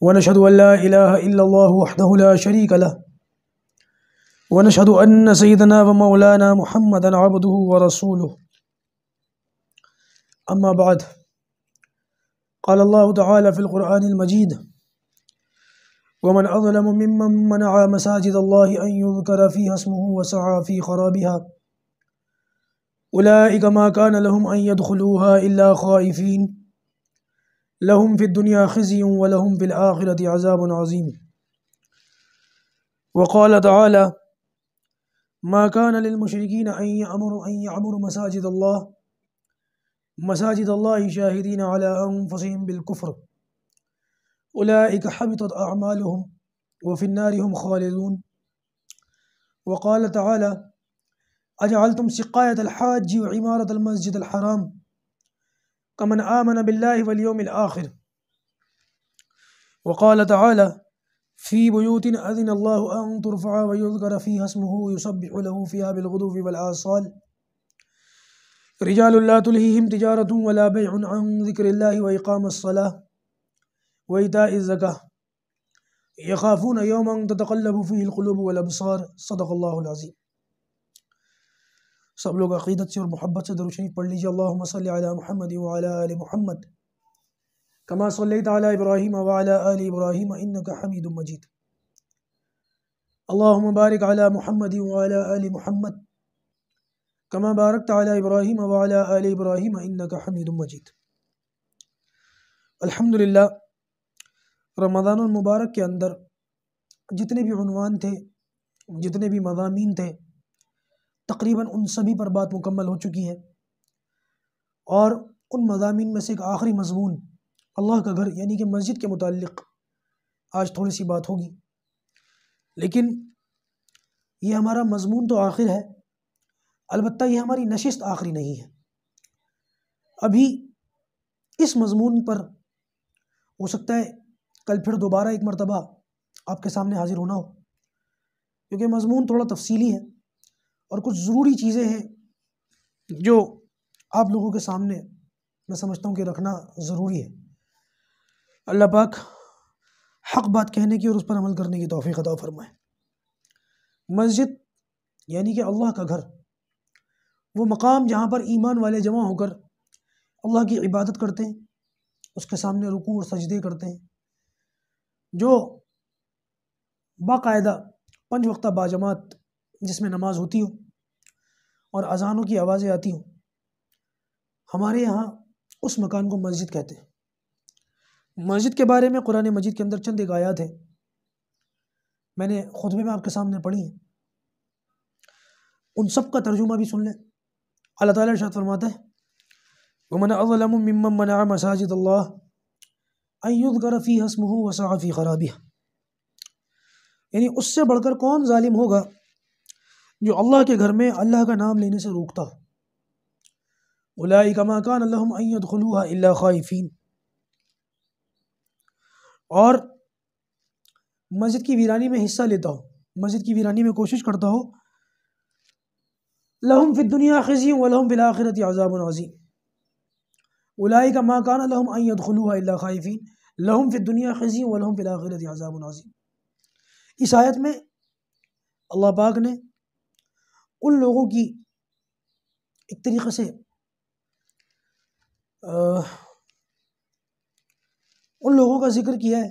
ونشهد أن لا إله إلا الله وحده لا شريك له ونشهد أن سيدنا ومولانا محمدا عبده ورسوله أما بعد قال الله تعالى في القرآن المجيد ومن أظلم ممن منع مساجد الله أن يذكر فيها اسمه وسعى في خرابها أولئك ما كان لهم أن يدخلوها إلا خائفين لهم في الدنيا خزي ولهم في الآخرة عذاب عظيم وقال تعالى ما كان للمشركين أن يأمروا أن يعمروا مساجد الله مساجد الله شاهدين على أنفسهم بالكفر أولئك حبطت أعمالهم وفي النار هم خالدون وقال تعالى أجعلتم سقاية الحاج وعمارة المسجد الحرام كمن آمن بالله واليوم الآخر وقال تعالى في بيوت أذن الله أن ترفع ويذكر فيها اسمه يسبح له فيها بالغدو والآصال رجال لا تلهيهم تجارة ولا بيع عن ذكر الله وإقام الصلاة وإيتاء الزكاة يخافون يوما تتقلب فيه القلوب والأبصار صدق الله العظيم सब लोग अकीदत से और मोहब्बत से दरुशरीफ पढ़ लीजिए अल्लाह महमद वाल महमद कमा सल तब्राहिम इब्राहिम इन का हमीद मजीद अल्लाह मुबारक आला महमद वाल महमद कमा बारक ताला इब्राहिम इब्राहिम इन का हमीद मजीद अल्हम्दुलिल्लाह रमज़ान मुबारक के अंदर जितने भी उनवान थे जितने भी मजामी थे तकरीबन उन सभी पर बात मुकम्मल हो चुकी है और उन मजामी में से एक आखिरी मजमून अल्लाह का घर यानी कि मस्जिद के मुतक़ आज थोड़ी सी बात होगी लेकिन ये हमारा मजमून तो आखिर है अलबत् यह हमारी नशस्त आखिरी नहीं है अभी इस मजमून पर हो सकता है कल फिर दोबारा एक मरतबा आपके सामने हाज़िर होना हो क्योंकि मजमून थोड़ा तफसीली है और कुछ ज़रूरी चीज़ें हैं जो आप लोगों के सामने मैं समझता हूँ कि रखना ज़रूरी है अल्लाह पाक हक बात कहने की और उस पर अमल करने की तोफ़ी अदा फरमाए मस्जिद यानी कि अल्लाह का घर वो मकाम जहाँ पर ईमान वाले जमा होकर अल्लाह की इबादत करते हैं उसके सामने रुकू और सजदे करते हैं जो बाकायदा पंच वक्ता बाजमात जिसमें नमाज होती हो और अजानों की आवाज़ें आती हों हमारे यहाँ उस मकान को मस्जिद कहते हैं मस्जिद के बारे में कुरान मजीद के अंदर चंद एक आयात है मैंने खुतबे में आपके सामने पढ़ी हैं उन सब का तर्जुमा भी सुन लें अल्लाह ताला शायद फरमाता है वमन मना मसाजिद हसम वसाफ़ी खराबिया यानी उससे बढ़कर कौन ालिम होगा जो अल्लाह के घर में अल्लाह का नाम लेने से रोकता उलाई कमाकान अल्लाहदलूहा ख़ाइफीन और मस्जिद की वीरानी में हिस्सा लेता हो मस्जिद की वीरानी में कोशिश करता हो लहम फि दुनिया खजी वलहम फिलाखरत आज़ाब नज़ीम उलाई का माकान लहमदलूहा ख़ाइफीन लहम फिर दुनिया खजी वलहम फिलाखरत आज़ाब नज़ीम इस आयत में अल्लाह पाक ने उन लोगों की एक तरीक़े से उन लोगों का ज़िक्र किया है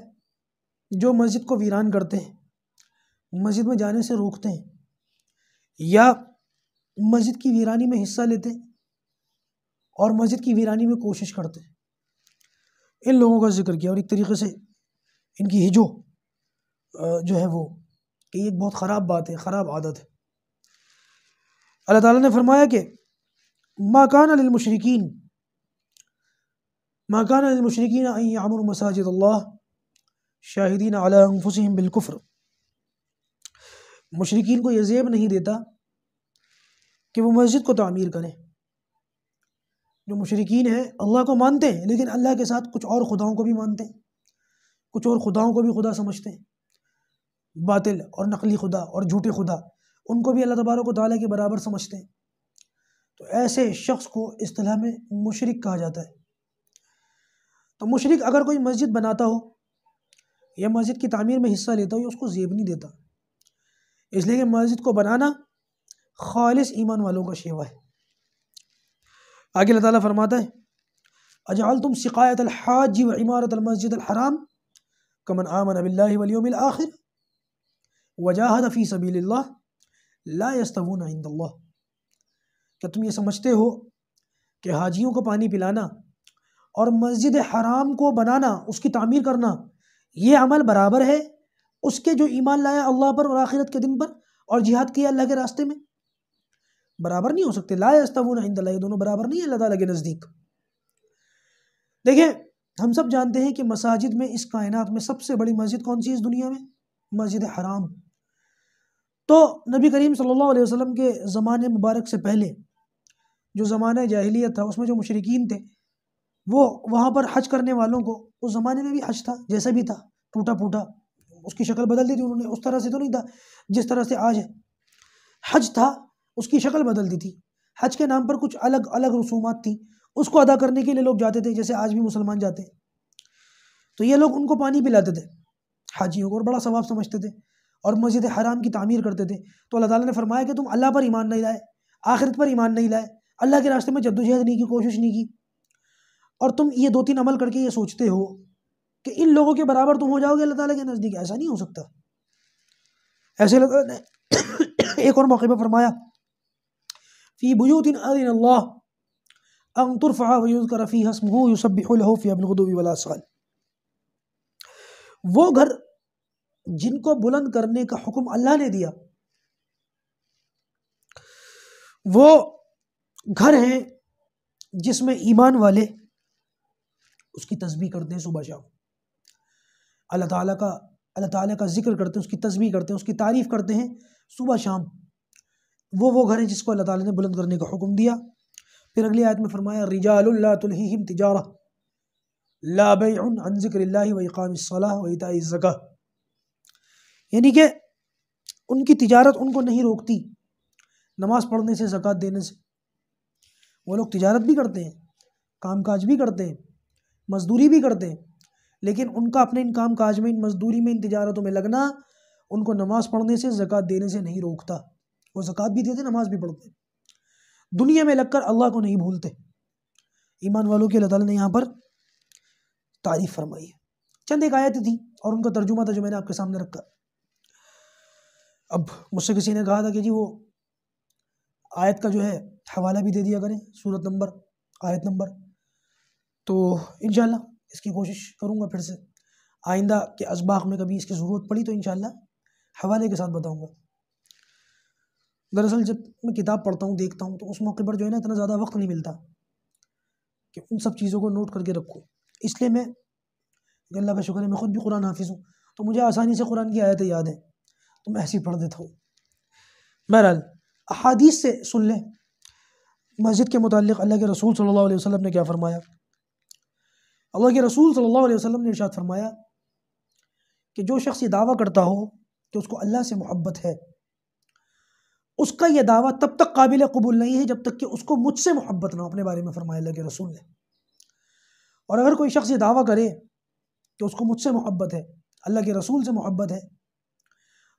जो मस्जिद को वीरान करते हैं मस्जिद में जाने से रोकते हैं या मस्जिद की वीरानी में हिस्सा लेते हैं और मस्जिद की वीरानी में कोशिश करते हैं इन लोगों का जिक्र किया और एक तरीके से इनकी हिजो जो है वो कि एक बहुत ख़राब बात है ख़राब आदत है अल्लाह ताला ने फरमाया कि माकान अलमशरकिन माकान अलमशरकिन अमर मसाजिद अल्लाह शाहिदीन अलाफ़ुसम बिलकुफ़र मशरकिन को यह जेब नहीं देता कि वो मस्जिद को तामीर करें जो मशरकिन हैं अल्लाह को मानते हैं लेकिन अल्लाह के साथ कुछ और खुदाओं को भी मानते हैं कुछ और खुदाओं को भी खुदा समझते हैं बातिल और नकली खुदा और झूठे खुदा उनको भी अल्लाह तबारक ताली के बराबर समझते हैं तो ऐसे शख्स को असलाह में मशरक कहा जाता है तो मशरक अगर कोई मस्जिद बनाता हो या मस्जिद की तमीर में हिस्सा लेता हो या उसको जेब नहीं देता इसलिए कि मस्जिद को बनाना खालिश ईमान वालों का शेवा है आगे अल्लाह ताली फरमाता है अजाल तुम शिकायत अलहाजी व इमारत अलमस्जिद अलहराम कमन आमन अबिल्लाखिर आखिर वजाहद फ़ी ला आइंद क्या तुम ये समझते हो कि हाजियों को पानी पिलाना और मस्जिद हराम को बनाना उसकी तामीर करना ये अमल बराबर है उसके जो ईमान लाया अल्लाह पर और आखिरत के दिन पर और जिहाद किया अल्लाह के रास्ते में बराबर नहीं हो सकते ला यस्तवून ये दोनों बराबर नहीं है अल्लाह के नज़दीक देखें हम सब जानते हैं कि मसाजिद में इस कायनात में सबसे बड़ी मस्जिद कौन सी है इस दुनिया में मस्जिद हराम तो नबी करीम सल्लल्लाहु अलैहि वसल्लम के ज़माने मुबारक से पहले जो ज़माना जाहिलियत था उसमें जो मशरकिन थे वो वहाँ पर हज करने वालों को उस ज़माने में भी हज था जैसा भी था टूटा फूटा उसकी शक्ल बदल दी थी उन्होंने उस तरह से तो नहीं था जिस तरह से आज है हज था उसकी शक्ल बदल दी थी हज के नाम पर कुछ अलग अलग रसूमात थी उसको अदा करने के लिए लोग जाते थे जैसे आज भी मुसलमान जाते हैं तो ये लोग उनको पानी पिलाते थे हाजियों को और बड़ा सवाब समझते थे और मस्जिद हराम की तमीर करते थे तो अल्लाह ताला ने फरमाया कि तुम अल्लाह पर ईमान नहीं लाए आखिरत पर ईमान नहीं लाए अल्लाह के रास्ते में जद्दोजहद नहीं की कोशिश नहीं की और तुम ये दो तीन अमल करके ये सोचते हो कि इन लोगों के बराबर तुम हो जाओगे अल्लाह ताला के नज़दीक ऐसा नहीं हो सकता ऐसे ने एक और मौके पर फरमाया फ़ी बुयूतिन अदिन अल्लाह अंतरफ़ा रफ़ी हसमू यूसबिलहफ़ी अबनदूबी वला वो घर जिनको बुलंद करने का हुक्म अल्लाह ने दिया वो घर हैं जिसमें ईमान वाले उसकी तस्वीर करते हैं सुबह शाम अल्लाह ताला का अल्लाह ताला का जिक्र करते हैं उसकी तस्वीर करते हैं उसकी तारीफ़ करते हैं सुबह शाम वो वो घर है जिसको अल्लाह ताला ने बुलंद करने का हुक्म दिया फिर अगली आयत में फरमाया रिजाल्लाम तजारा लाबन जिक्र वक़ाम व इताज़क़ा यानी कि उनकी तिजारत उनको नहीं रोकती नमाज़ पढ़ने से ज़क़़त देने से वो लोग तिजारत भी करते हैं काम काज भी करते हैं मज़दूरी भी करते हैं लेकिन उनका अपने इन काम काज में इन मज़दूरी में इन तजारतों में लगना उनको नमाज़ पढ़ने से ज़क़़त देने से नहीं रोकता वो ज़क़़त भी देते नमाज़ भी पढ़ते दुनिया में लगकर अल्लाह को नहीं भूलते ईमान वालों की अल्लाह ने यहाँ पर तारीफ़ फरमाई है चंद एक आयत थी और उनका तर्जुमा था जो मैंने आपके सामने रखा अब मुझसे किसी ने कहा था कि जी वो आयत का जो है हवाला भी दे दिया करें सूरत नंबर आयत नंबर तो इन इसकी कोशिश करूँगा फिर से आइंदा के इसबाक में कभी इसकी ज़रूरत पड़ी तो इन हवाले के साथ बताऊँगा दरअसल जब मैं किताब पढ़ता हूँ देखता हूँ तो उस मौके पर जो है ना इतना ज़्यादा वक्त नहीं मिलता कि उन सब चीज़ों को नोट करके रखूँ इसलिए मैं अल्लाह का शुक्र है मैं ख़ुद भी कुरान हाफिज़ हूँ तो मुझे आसानी से कुरान की आयतें याद हैं तुम तो ऐसी पढ़ देता हूँ बहरहाल अहादीस से सुन लें मस्जिद के मतलब अल्लाह के रसूल सल्लल्लाहु अलैहि वसल्लम ने क्या फ़रमाया अल्लाह के रसूल सल्लल्लाहु अलैहि वसल्लम ने इर्शाद फरमाया कि जो शख्स ये दावा करता हो कि उसको अल्लाह से मोहब्बत है उसका यह दावा तब तक काबिल कबूल नहीं है जब तक कि उसको मुझसे मोहब्बत ना अपने बारे में फरमाया अल्लाह के रसूल ने और अगर कोई शख्स ये दावा करे कि उसको मुझसे मोहब्बत है अल्लाह के रसूल से मोहब्बत है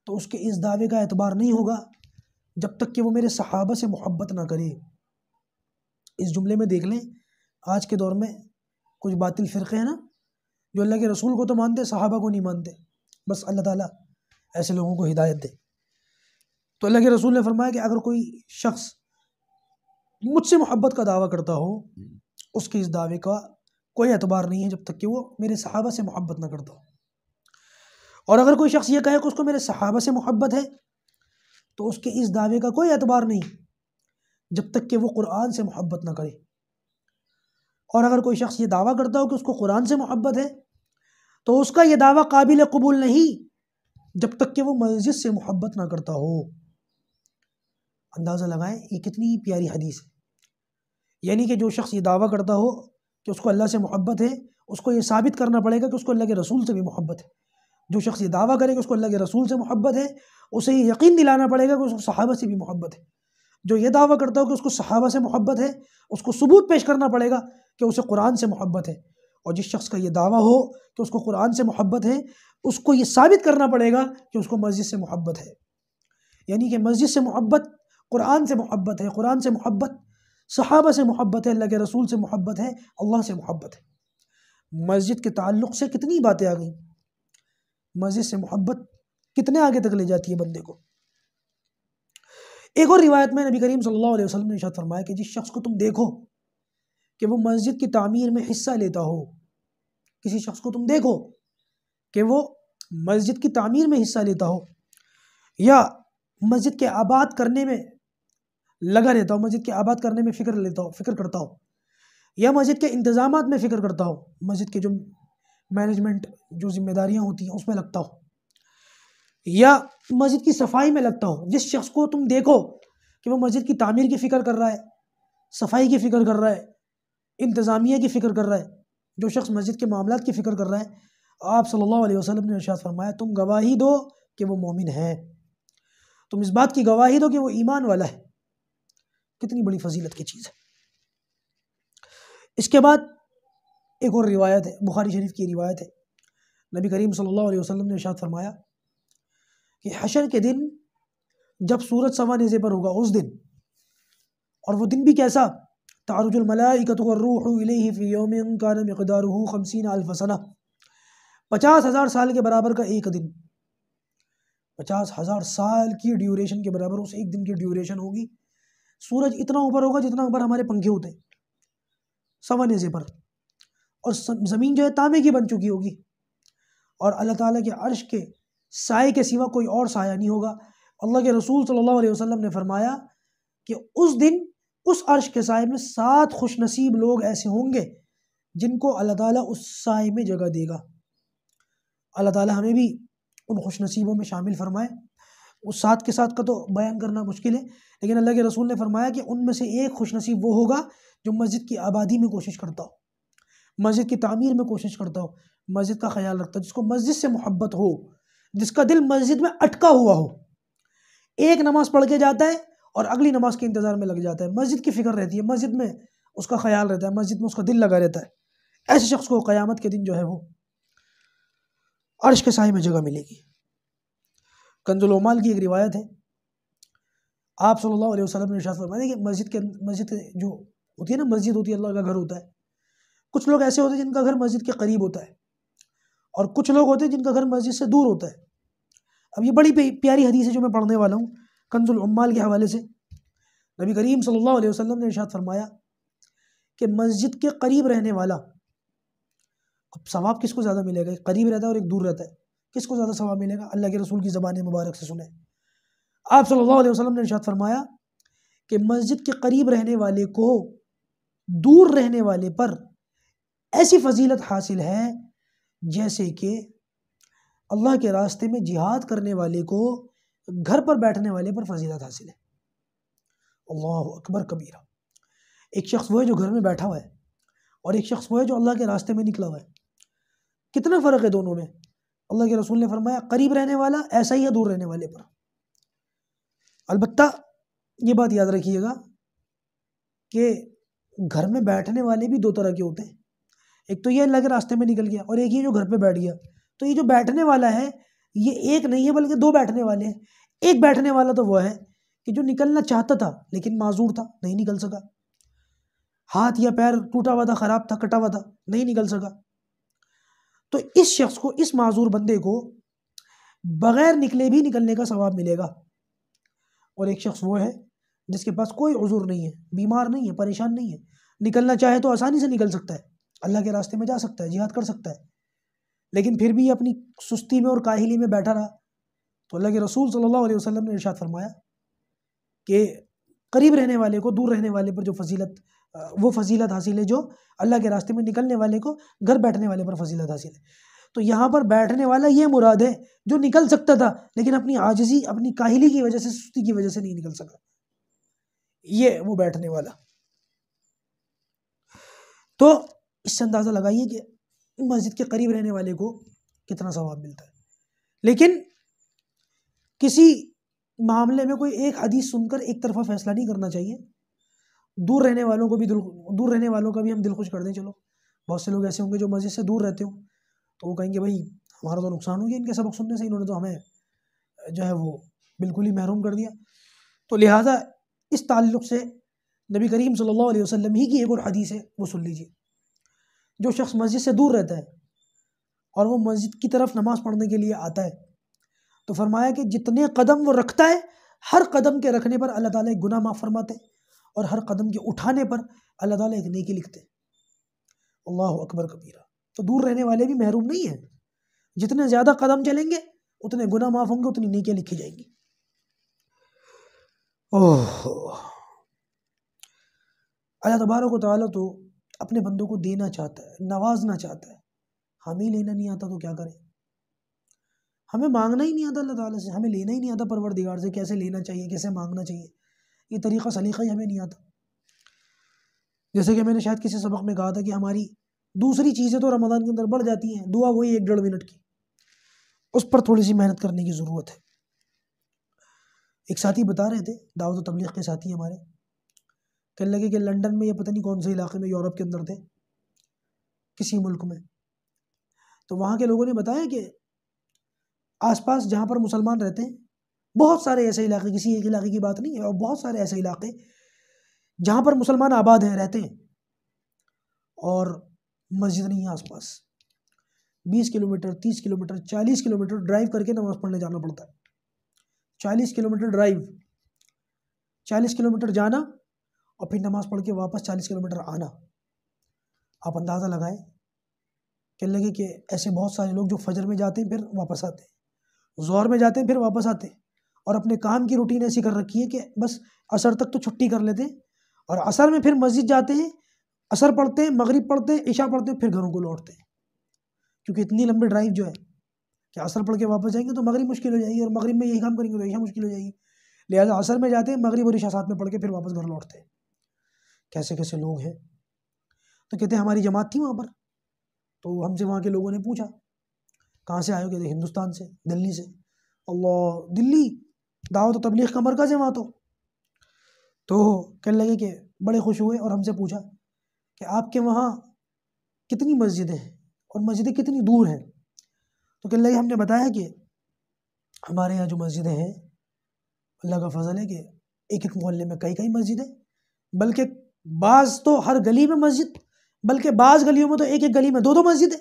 तो उसके इस दावे का एतबार नहीं होगा जब तक कि वो मेरे सहाबा से मोहब्बत ना करे इस जुमले में देख लें आज के दौर में कुछ बातिल फ़िरक़े हैं ना जो अल्लाह के रसूल को तो मानते सहाबा को नहीं मानते बस अल्लाह ताला ऐसे लोगों को हिदायत दे तो अल्लाह के रसूल ने फरमाया कि अगर कोई शख्स मुझसे मोहब्बत का दावा करता हो हम्म। उसके इस दावे का कोई एतबार नहीं है जब तक कि वो मेरे सहाबा से मोहब्बत ना करता हो और अगर कोई शख्स ये कहे कि उसको मेरे सहाबा से मोहब्बत है तो उसके इस दावे का कोई एतबार नहीं जब तक कि वो कुरान से मोहब्बत ना करे और अगर कोई शख्स ये दावा करता हो कि उसको कुरान से मोहब्बत है तो उसका यह दावा काबिल कबूल नहीं जब तक कि वो मस्जिद से मोहब्बत ना करता हो अंदाज़ा लगाएं ये कितनी प्यारी हदीस है यानी कि जो शख्स ये दावा करता हो कि उसको अल्लाह से मोहब्बत है उसको ये साबित करना पड़ेगा कि उसको अल्लाह के रसूल से भी मोहब्बत है जो शख्स ये दावा करे कि उसको अल्लाह के रसूल से मोहब्बत है उसे ये यकीन दिलाना पड़ेगा कि उसको सहाबा से भी मोहब्बत है जो ये दावा करता हो कि उसको सहाबा से मोहब्बत है उसको सबूत पेश करना पड़ेगा कि उसे कुरान से मोहब्बत है और जिस शख्स का ये दावा हो कि उसको कुरान से मोहब्बत है उसको ये साबित करना पड़ेगा कि उसको मस्जिद से मोहब्बत है यानी कि मस्जिद से मोहब्बत कुरान से मोहब्बत है कुरान से मोहब्बत सहाबा से मोहब्बत है अल्लाह के रसूल से मोहब्बत है अल्लाह से मोहब्बत है मस्जिद के ताल्लुक़ से कितनी बातें आ गई मज़े से मोहब्बत कितने आगे तक ले जाती है बंदे को एक और रिवायत में नबी करीम सल्लल्लाहु अलैहि वसल्लम ने इशाद फरमाया कि जिस शख्स को तुम देखो कि वो मस्जिद की तामीर में हिस्सा लेता हो किसी शख्स को तुम देखो कि वो मस्जिद की तामीर में हिस्सा लेता हो या मस्जिद के आबाद करने में लगा रहता हो मस्जिद के आबाद करने में फ़िक्र लेता हो फ़िक्र करता हो या मस्जिद के इंतज़ाम में फ़िक्र करता हो मस्जिद के जो मैनेजमेंट जो जिम्मेदारियाँ होती हैं उसमें लगता हो या मस्जिद की सफाई में लगता हो जिस शख्स को तुम देखो कि वो मस्जिद की तामीर की फ़िक्र कर रहा है सफाई की फ़िक्र कर रहा है इंतज़ामिया की फ़िक्र कर रहा है जो शख्स मस्जिद के मामला की फ़िक्र कर रहा है आप सल्लल्लाहु अलैहि वसल्लम ने इरशाद फरमाया तुम गवाही दो कि वो मोमिन है तुम इस बात की गवाही दो कि वो ईमान वाला है कितनी बड़ी फजीलत की चीज़ है इसके बाद एक और रिवायत है बुखारी शरीफ की रिवायत है नबी करीम सल्लल्लाहु अलैहि वसल्लम ने इशाद फरमाया कि हशर के दिन जब सूरज सवाने पर होगा उस दिन और वो दिन भी कैसा तारुजमलाकतरूहमकानदारहमसिन पचास हज़ार साल के बराबर का एक दिन पचास हज़ार साल की ड्यूरेशन के बराबर उस एक दिन की ड्यूरेशन होगी सूरज इतना ऊपर होगा जितना ऊपर हमारे पंखे होते हैं सवाने पर और ज़मीन जो है तांबे की बन चुकी होगी और अल्लाह ताला के अर्श के साय के सिवा कोई और साया नहीं होगा अल्लाह के रसूल सल्लल्लाहु अलैहि वसल्लम ने फरमाया कि उस दिन उस अर्श के साय में सात खुश नसीब लोग ऐसे होंगे जिनको अल्लाह ताला उस साय में जगह देगा अल्लाह ताला हमें भी उन खुश नसीबों में शामिल फरमाए उस साथ के साथ का तो बयान करना मुश्किल है लेकिन अल्लाह के रसूल ने फरमाया कि उनमें से एक खुश नसीब वो होगा जो मस्जिद की आबादी में कोशिश करता हो मस्जिद की तमीर में कोशिश करता हो मस्जिद का ख्याल रखता हो जिसको मस्जिद से मोहब्बत हो जिसका दिल मस्जिद में अटका हुआ हो एक नमाज़ पढ़ के जाता है और अगली नमाज के इंतज़ार में लग जाता है मस्जिद की फ़िक्र रहती है मस्जिद में उसका ख्याल रहता है मस्जिद में उसका दिल लगा रहता है ऐसे शख्स को क़यामत के दिन जो है वो अर्श के साय में जगह मिलेगी कंजुलमाल की एक रिवायत है आप सल्लल्लाहु अलैहि वसल्लम ने शास्त्र फरमाया कि मस्जिद के मस्जिद जो होती है ना मस्जिद होती है अल्लाह का घर होता है कुछ लोग ऐसे होते हैं जिनका घर मस्जिद के करीब होता है और कुछ लोग होते हैं जिनका घर मस्जिद से दूर होता है अब ये बड़ी प्यारी हदीस है जो मैं पढ़ने वाला हूँ कंजुल उम्माल के हवाले से नबी करीम सल्लल्लाहु अलैहि वसल्लम ने इरशाद फरमाया कि मस्जिद के करीब रहने वाला अब सवाब किसको ज़्यादा मिलेगा एक करीब रहता है और एक दूर रहता है किसको ज़्यादा सवाब मिलेगा अल्लाह के रसूल की ज़बान मुबारक से सुने आप सल्लल्लाहु अलैहि वसल्लम ने इरशाद फरमाया कि मस्जिद के करीब रहने वाले को दूर रहने वाले पर ऐसी फजीलत हासिल है जैसे कि अल्लाह के रास्ते में जिहाद करने वाले को घर पर बैठने वाले पर फजीलत हासिल है अल्लाह अकबर कबीरा एक शख्स वो है जो घर में बैठा हुआ है और एक शख्स वो है जो अल्लाह के रास्ते में निकला हुआ है कितना फ़र्क है दोनों में अल्लाह के रसूल ने फरमाया करीब रहने वाला ऐसा ही है दूर रहने वाले पर अलबत् ये बात याद रखिएगा कि घर में बैठने वाले भी दो तरह के होते हैं एक तो ये अल्लाह के रास्ते में निकल गया और एक ये जो घर पे बैठ गया तो ये जो बैठने वाला है ये एक नहीं है बल्कि दो बैठने वाले हैं एक बैठने वाला तो वह है कि जो निकलना चाहता था लेकिन माजूर था नहीं निकल सका हाथ या पैर टूटा हुआ था ख़राब था कटा हुआ था नहीं निकल सका तो इस शख्स को इस माजूर बंदे को बग़ैर निकले भी निकलने का सवाब मिलेगा और एक शख्स वो है जिसके पास कोई उजूर नहीं है बीमार नहीं है परेशान नहीं है निकलना चाहे तो आसानी से निकल सकता है अल्लाह के रास्ते में जा सकता है जिहाद कर सकता है लेकिन फिर भी अपनी सुस्ती में और काहिली में बैठा रहा तो अल्लाह के रसूल सल्लल्लाहु अलैहि वसल्लम ने इरशाद फरमाया कि करीब रहने वाले को दूर रहने वाले पर जो फजीलत वो फजीलत हासिल है जो अल्लाह के रास्ते में निकलने वाले को घर बैठने वाले पर फजीलत हासिल है तो यहाँ पर बैठने वाला ये मुराद है जो निकल सकता था लेकिन अपनी आजजी अपनी काहिली की वजह से सुस्ती की वजह से नहीं निकल सका ये वो बैठने वाला तो इससे अंदाज़ा लगाइए कि मस्जिद के करीब रहने वाले को कितना सवाब मिलता है लेकिन किसी मामले में कोई एक हदीस सुनकर एक तरफा फैसला नहीं करना चाहिए दूर रहने वालों को भी दिल दूर रहने वालों का भी हम दिल खुश कर दें चलो बहुत से लोग ऐसे होंगे जो मस्जिद से दूर रहते हो तो वो कहेंगे भाई हमारा तो नुकसान हो गया इनके सबक सुनने से इन्होंने तो हमें जो है वो बिल्कुल ही महरूम कर दिया तो लिहाजा इस ताल्लुक़ से नबी करीम सल्लल्लाहु अलैहि वसल्लम ही की एक और हदीस है वो सुन लीजिए जो शख्स मस्जिद से दूर रहता है और वो मस्जिद की तरफ नमाज़ पढ़ने के लिए आता है तो फरमाया कि जितने कदम वो रखता है हर कदम के रखने पर अल्लाह ताला एक गुना माफ़ फरमाते हैं और हर कदम के उठाने पर अल्लाह ताला एक नेकी लिखते हैं अल्लाह अकबर कबीरा तो दूर रहने वाले भी महरूम नहीं हैं जितने ज़्यादा कदम चलेंगे उतने गुना माफ़ होंगे उतनी नीकियाँ लिखी जाएंगी ओह अल्लाह तबारक वाली तो अपने बंदों को देना चाहता है नवाजना चाहता है हमें लेना नहीं आता तो क्या करें हमें मांगना ही नहीं आता अल्लाह ताला से हमें लेना ही नहीं आता परवर दिगार से कैसे लेना चाहिए कैसे मांगना चाहिए ये तरीक़ा सलीका ही हमें नहीं आता जैसे कि मैंने शायद किसी सबक में कहा था कि हमारी दूसरी चीज़ें तो रमज़ान के अंदर बढ़ जाती हैं दुआ वही एक डेढ़ मिनट की उस पर थोड़ी सी मेहनत करने की ज़रूरत है एक साथी बता रहे थे दावत तबलीग के साथी हमारे कहने लगे कि लंदन में या पता नहीं कौन से इलाके में यूरोप के अंदर थे किसी मुल्क में तो वहाँ के लोगों ने बताया कि आसपास जहाँ पर मुसलमान रहते हैं बहुत सारे ऐसे इलाके किसी एक इलाके की बात नहीं है और बहुत सारे ऐसे इलाके जहाँ पर मुसलमान आबाद हैं रहते हैं और मस्जिद नहीं है आसपास 20 किलोमीटर 30 किलोमीटर 40 किलोमीटर ड्राइव करके नमाज़ पढ़ने जाना पड़ता है 40 किलोमीटर ड्राइव 40 किलोमीटर जाना और फिर नमाज़ पढ़ के वापस चालीस किलोमीटर आना आप अंदाज़ा लगाएं कहने लगे कि ऐसे बहुत सारे लोग जो फजर में जाते हैं फिर वापस आते हैं जोर में जाते हैं फिर वापस आते हैं और अपने काम की रूटीन ऐसी कर रखी है कि बस असर तक तो छुट्टी कर लेते हैं और असर में फिर मस्जिद जाते हैं असर पढ़ते हैं मगरिब पढ़ते हैं ईशा पढ़ते हैं फिर घरों को लौटते हैं क्योंकि इतनी लंबी ड्राइव जो है कि असर पढ़ के वापस जाएंगे तो मगरिब मुश्किल हो जाएगी और मगरिब में यही काम करेंगे तो ईशा मुश्किल हो जाएगी लिहाजा असर में जाते हैं मगरिब और ईशा साथ में पढ़ के फिर वापस घर लौटते हैं कैसे कैसे लोग हैं तो कहते हैं हमारी जमात थी वहाँ पर तो हमसे वहाँ के लोगों ने पूछा कहाँ से आए कहते हिंदुस्तान से दिल्ली से अल्लाह दिल्ली दावत तबलीग का मरकज़ है वहाँ तो तो कहने लगे कि बड़े खुश हुए और हमसे पूछा कि आपके वहाँ कितनी मस्जिदें हैं और मस्जिदें कितनी दूर हैं तो कहने लगे हमने बताया कि हमारे यहाँ जो मस्जिदें हैं अल्लाह का फजल है कि एक एक मोहल्ले में कई कई मस्जिदें बल्कि बाज़ तो हर गली में मस्जिद बल्कि बाज़ गलियों में तो एक एक गली में दो दो मस्जिद है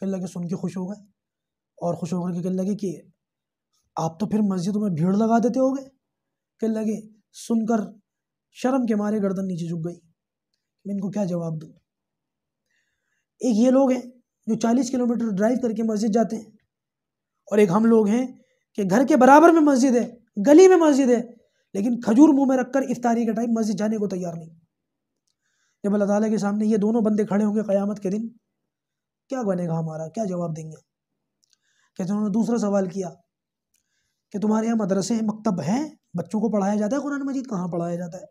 कह लगे सुन के खुश हो गए और खुश होकर के कहने लगे कि आप तो फिर मस्जिदों में भीड़ लगा देते हो गए कहने लगे सुनकर शर्म के मारे गर्दन नीचे झुक गई मैं इनको क्या जवाब दूँ एक ये लोग हैं जो चालीस किलोमीटर ड्राइव करके मस्जिद जाते हैं और एक हम लोग हैं कि घर के बराबर में मस्जिद है गली में मस्जिद है लेकिन खजूर मुंह में रखकर इफ्तारी के टाइम मस्जिद जाने को तैयार नहीं जब अल्लाह ताला के सामने ये दोनों बंदे खड़े होंगे क़यामत के दिन क्या बनेगा हमारा क्या जवाब देंगे कहते उन्होंने दूसरा सवाल किया कि तुम्हारे यहाँ मदरसे हैं मकतब हैं बच्चों को पढ़ाया जाता है कुरान मजीद कहाँ पढ़ाया जाता है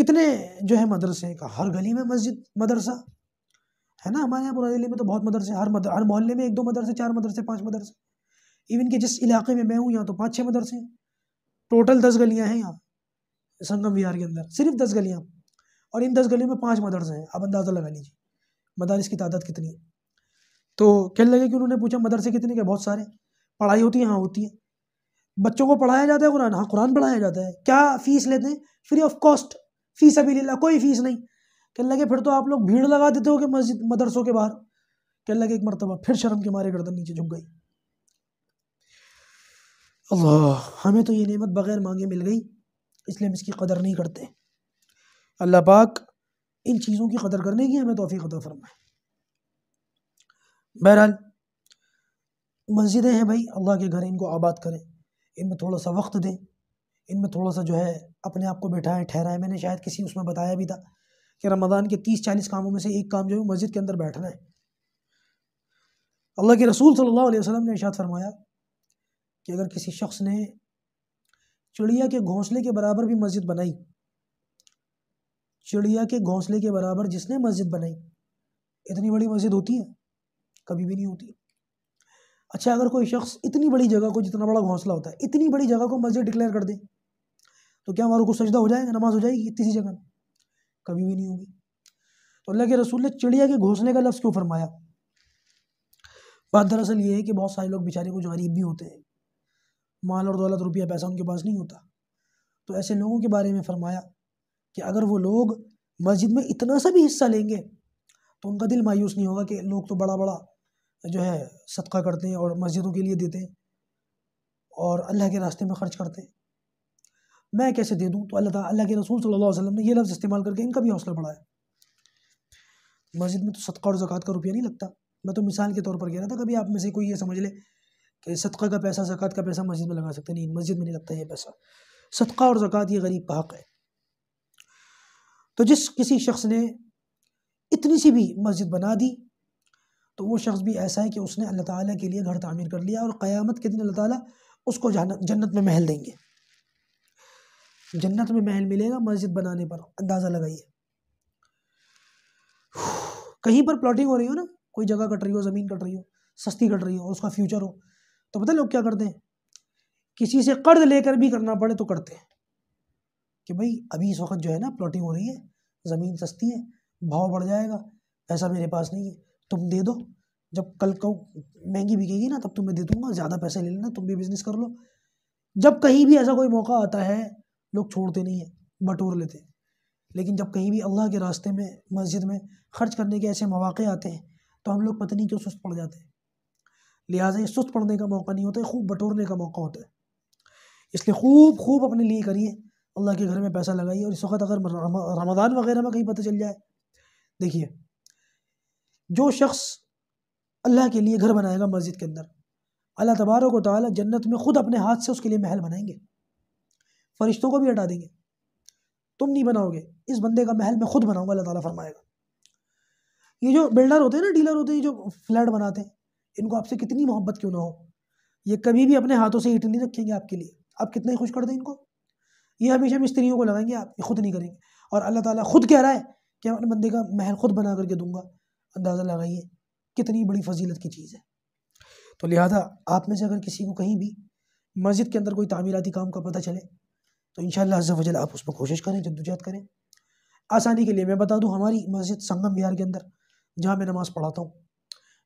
कितने जो है मदरसे का हर गली में मस्जिद मदरसा है ना हमारे यहाँ पुरानी दिल्ली में तो बहुत मदरसे हर मदर, हर मोहल्ले में एक दो मदरसे चार मदरसे पांच मदरसे इवन के जिस इलाके में मैं हूँ यहाँ तो पाँच छः मदरसे हैं टोटल दस गलियाँ हैं यहाँ संगम विहार के अंदर सिर्फ दस गलियाँ और इन दस गलियों में पाँच मदरसे हैं आप अंदाज़ा लगा लीजिए मदारस की तादाद कितनी है तो कहने लगे कि उन्होंने पूछा मदरसे कितने के बहुत सारे पढ़ाई होती है हाँ होती है बच्चों को पढ़ाया जाता है कुरान हाँ कुरान पढ़ाया जाता है क्या फ़ीस लेते हैं फ्री ऑफ कॉस्ट फ़ीस अभी लीला कोई फ़ीस नहीं कहने लगे फिर तो आप लोग भीड़ लगा देते हो कि मस्जिद मदरसों के बाहर कहने लगे एक मरतबा फिर शर्म के मारे गर्दन नीचे झुक गई अल्लाह हमें तो ये नेमत बग़ैर मांगे मिल गई इसलिए हम इसकी कदर नहीं करते अल्लाह पाक इन चीज़ों की कदर करने की हमें तोफ़ी कदर फरमाए बहरहाल मस्जिदें हैं भाई अल्लाह के घर इनको आबाद करें इनमें थोड़ा सा वक्त दें इनमें थोड़ा सा जो है अपने आप को बैठाएं ठहराएं मैंने शायद किसी उसमें बताया भी था कि रमज़ान के तीस चालीस कामों में से एक काम जो है मस्जिद के अंदर बैठना है अल्लाह के रसूल सल्लल्लाहु अलैहि वसल्लम ने इशाद फरमाया कि अगर किसी शख्स ने चिड़िया के घोंसले के बराबर भी मस्जिद बनाई चिड़िया के घोंसले के बराबर जिसने मस्जिद बनाई इतनी बड़ी मस्जिद होती है कभी भी नहीं होती अच्छा अगर कोई शख्स इतनी बड़ी जगह को जितना बड़ा घोंसला होता है इतनी बड़ी जगह को मस्जिद डिक्लेयर कर दे तो क्या हमारा को सजदा हो जाएगा नमाज हो जाएगी इतनी सी जगह में कभी भी नहीं होगी तो अल्लाह के रसूल ने चिड़िया के घोंसले का लफ्ज़ क्यों फरमाया बात दरअसल ये है कि बहुत सारे लोग बेचारे कुछ गरीब भी होते हैं माल और दौलत रुपया पैसा उनके पास नहीं होता तो ऐसे लोगों के बारे में फरमाया कि अगर वो लोग मस्जिद में इतना सा भी हिस्सा लेंगे तो उनका दिल मायूस नहीं होगा कि लोग तो बड़ा बड़ा जो है सदका करते हैं और मस्जिदों के लिए देते हैं और अल्लाह के रास्ते में ख़र्च करते हैं मैं कैसे दे दूँ तो अल्लाह ताला अल्लाह के रसूल सल्लल्लाहु अलैहि वसल्लम ने यह लफ्ज़ इस्तेमाल करके इनका भी हौसला बढ़ाया मस्जिद में तो सदका और ज़क़़त का रुपया नहीं लगता मैं तो मिसाल के तौर पर कह रहा था कभी आप में से कोई ये समझ ले सदका का पैसा जक़ात का पैसा मस्जिद में लगा सकते नहीं मस्जिद में नहीं लगता ये पैसा सदका और जक़ात ये गरीब का हक़ है तो जिस किसी शख्स ने इतनी सी भी मस्जिद बना दी तो वो शख्स भी ऐसा है कि उसने अल्लाह ताला के लिए घर तामीर कर लिया और क़यामत के दिन अल्लाह ताला उसको जन्नत में महल देंगे जन्नत में महल मिलेगा मस्जिद बनाने पर अंदाज़ा लगाइए कहीं पर प्लॉटिंग हो रही हो ना कोई जगह कट रही हो ज़मीन कट रही हो सस्ती कट रही हो उसका फ्यूचर हो तो पता लोग क्या करते हैं किसी से कर्ज लेकर भी करना पड़े तो करते हैं कि भाई अभी इस वक्त जो है ना प्लॉटिंग हो रही है ज़मीन सस्ती है भाव बढ़ जाएगा पैसा मेरे पास नहीं है तुम दे दो जब कल को महंगी बिकेगी ना तब तुम्हें तो दे दूंगा ज़्यादा पैसे ले लेना तुम भी बिज़नेस कर लो जब कहीं भी ऐसा कोई मौका आता है लोग छोड़ते नहीं हैं बटोर लेते हैं लेकिन जब कहीं भी अल्लाह के रास्ते में मस्जिद में खर्च करने के ऐसे मौाक़े आते हैं तो हम लोग पता नहीं क्यों सुस्त पड़ जाते हैं लिहाजा ये सुस्त पढ़ने का मौका नहीं होता है खूब बटोरने का मौका होता है इसलिए खूब खूब अपने लिए करिए अल्लाह के घर में पैसा लगाइए और इस वक्त अगर रमज़ान वगैरह में कहीं पता चल जाए देखिए जो शख्स अल्लाह के लिए घर बनाएगा मस्जिद के अंदर अल्लाह को तला जन्नत में ख़ुद अपने हाथ से उसके लिए महल बनाएंगे फरिश्तों को भी हटा देंगे तुम नहीं बनाओगे इस बंदे का महल मैं खुद बनाऊंगा अल्लाह ताला फरमाएगा ये जो बिल्डर होते हैं ना डीलर होते हैं जो फ्लैट बनाते हैं इनको आपसे कितनी मोहब्बत क्यों ना हो ये कभी भी अपने हाथों से ईट नहीं रखेंगे आपके लिए आप कितना ही खुश कर दें इनको ये हमेशा मिस्त्रियों को लगाएंगे आप ये खुद नहीं करेंगे और अल्लाह ताला खुद कह रहा है कि मैं अपने बंदे का महल खुद बना करके दूंगा अंदाज़ा लगाइए कितनी बड़ी फजीलत की चीज़ है तो लिहाजा आप में से अगर किसी को कहीं भी मस्जिद के अंदर कोई तामीराती काम का पता चले तो इन शजल आप उस पर कोशिश करें जद्दोजहद करें आसानी के लिए मैं बता दूँ हमारी मस्जिद संगम बिहार के अंदर जहाँ मैं नमाज़ पढ़ाता हूँ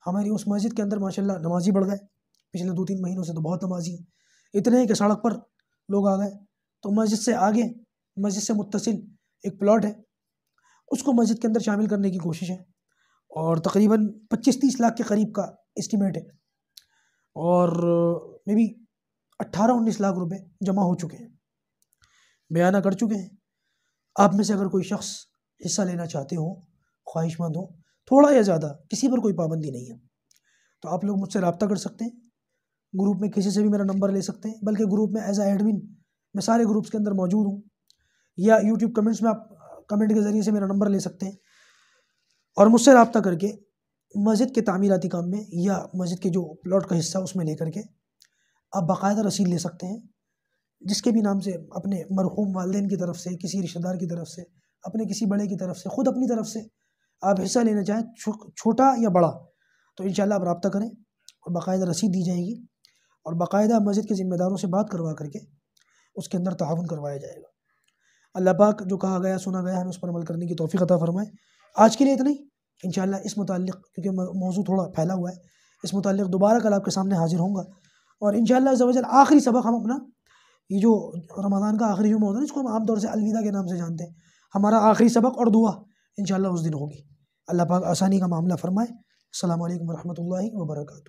हमारी उस मस्जिद के अंदर माशाल्लाह नमाजी बढ़ गए पिछले दो तीन महीनों से तो बहुत नमाजी हैं इतने ही कि सड़क पर लोग आ गए तो मस्जिद से आगे मस्जिद से मुतसिल एक प्लाट है उसको मस्जिद के अंदर शामिल करने की कोशिश है और तकरीबन पच्चीस तीस लाख के करीब का इस्टीमेट है और मे बी अट्ठारह उन्नीस लाख रुपए जमा हो चुके हैं बयाना कर चुके हैं आप में से अगर कोई शख्स हिस्सा लेना चाहते हो ख्वाहिशमंद हो थोड़ा या ज़्यादा किसी पर कोई पाबंदी नहीं है तो आप लोग मुझसे रबता कर सकते हैं ग्रुप में किसी से भी मेरा नंबर ले सकते हैं बल्कि ग्रुप में एज एडमिन मैं सारे ग्रुप्स के अंदर मौजूद हूँ या यूट्यूब कमेंट्स में आप कमेंट के ज़रिए से मेरा नंबर ले सकते हैं और मुझसे रबता करके मस्जिद के तमीराती काम में या मस्जिद के जो प्लॉट का हिस्सा उसमें ले करके आप बाकायदा रसीद ले सकते हैं जिसके भी नाम से अपने मरहूम वालदेन की तरफ से किसी रिश्तेदार की तरफ से अपने किसी बड़े की तरफ से ख़ुद अपनी तरफ से आप हिस्सा लेना चाहें छो, छोटा या बड़ा तो इन आप रबता करें और बाकायदा रसीद दी जाएगी और बाकायदा मस्जिद के ज़िम्मेदारों से बात करवा करके उसके अंदर ताउन करवाया जाएगा अल्लाह पाक जो कहा गया सुना गया हमें उस पर अमल करने की तोफ़ी अता फरमाएँ आज के लिए इतना ही इन इस मुतल क्योंकि मौजू थोड़ा फैला हुआ है इस मुतल दोबारा कल आपके सामने हाजिर होंगे और इन शजल आखिरी सबक हम अपना ये जो रमज़ान का आखिरी जुम्मा होता है इसको हम आमतौर से अलविदा के नाम से जानते हैं हमारा आखिरी सबक और दुआ इनशाला उस दिन होगी अल्लाह पाक आसानी का मामला फ़रमाए अल्लाम वरहमल वर्का